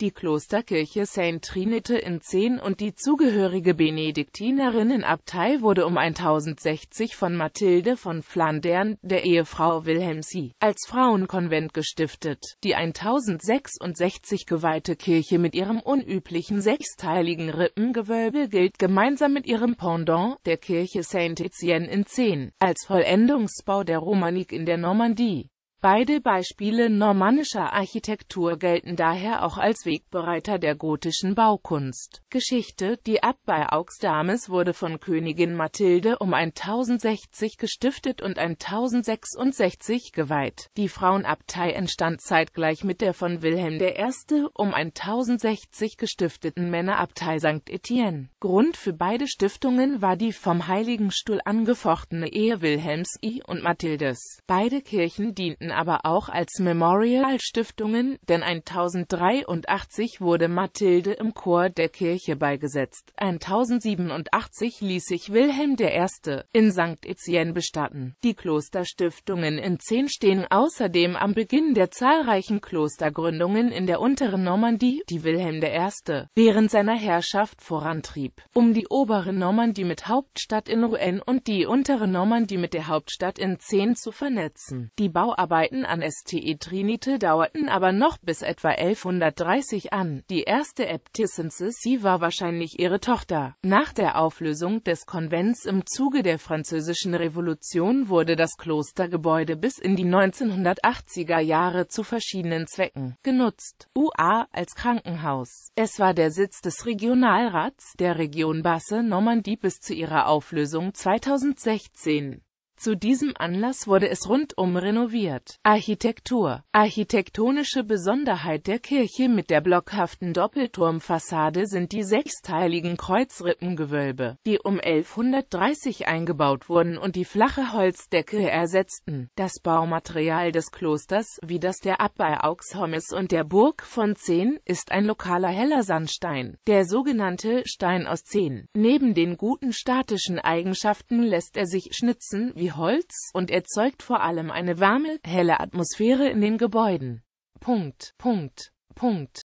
die Klosterkirche Saint Trinite in Zehn und die zugehörige Benediktinerinnenabtei wurde um 1060 von Mathilde von Flandern, der Ehefrau Wilhelm I, als Frauenkonvent gestiftet. Die 1066 geweihte Kirche mit ihrem unüblichen sechsteiligen Rippengewölbe gilt gemeinsam mit ihrem Pendant, der Kirche Saint Etienne in Zehn, als Vollendungsbau der Romanik in der Normandie. Beide Beispiele normannischer Architektur gelten daher auch als Wegbereiter der gotischen Baukunst. Geschichte Die Abt bei Auxdames wurde von Königin Mathilde um 1060 gestiftet und 1066 geweiht. Die Frauenabtei entstand zeitgleich mit der von Wilhelm I. um 1060 gestifteten Männerabtei St. Etienne. Grund für beide Stiftungen war die vom Heiligen Stuhl angefochtene Ehe Wilhelms I. und Mathildes. Beide Kirchen dienten dienen aber auch als Memorialstiftungen, denn 1083 wurde Mathilde im Chor der Kirche beigesetzt, 1087 ließ sich Wilhelm I. in St. Etienne bestatten. Die Klosterstiftungen in Zehn stehen außerdem am Beginn der zahlreichen Klostergründungen in der unteren Normandie, die Wilhelm I. während seiner Herrschaft vorantrieb, um die obere Normandie mit Hauptstadt in Rouen und die untere Normandie mit der Hauptstadt in Zehn zu vernetzen. Die Bauarbeiten Arbeiten an STE Trinite dauerten aber noch bis etwa 1130 an. Die erste Äbtissin sie war wahrscheinlich ihre Tochter. Nach der Auflösung des Konvents im Zuge der Französischen Revolution wurde das Klostergebäude bis in die 1980er Jahre zu verschiedenen Zwecken genutzt. UA als Krankenhaus. Es war der Sitz des Regionalrats der Region Basse-Normandie bis zu ihrer Auflösung 2016. Zu diesem Anlass wurde es rundum renoviert. Architektur Architektonische Besonderheit der Kirche mit der blockhaften Doppelturmfassade sind die sechsteiligen Kreuzrippengewölbe, die um 1130 eingebaut wurden und die flache Holzdecke ersetzten. Das Baumaterial des Klosters, wie das der Abbei Auxhommes und der Burg von Zehn, ist ein lokaler heller Sandstein, der sogenannte Stein aus Zehn. Neben den guten statischen Eigenschaften lässt er sich schnitzen wie Holz und erzeugt vor allem eine warme, helle Atmosphäre in den Gebäuden. Punkt, Punkt, Punkt.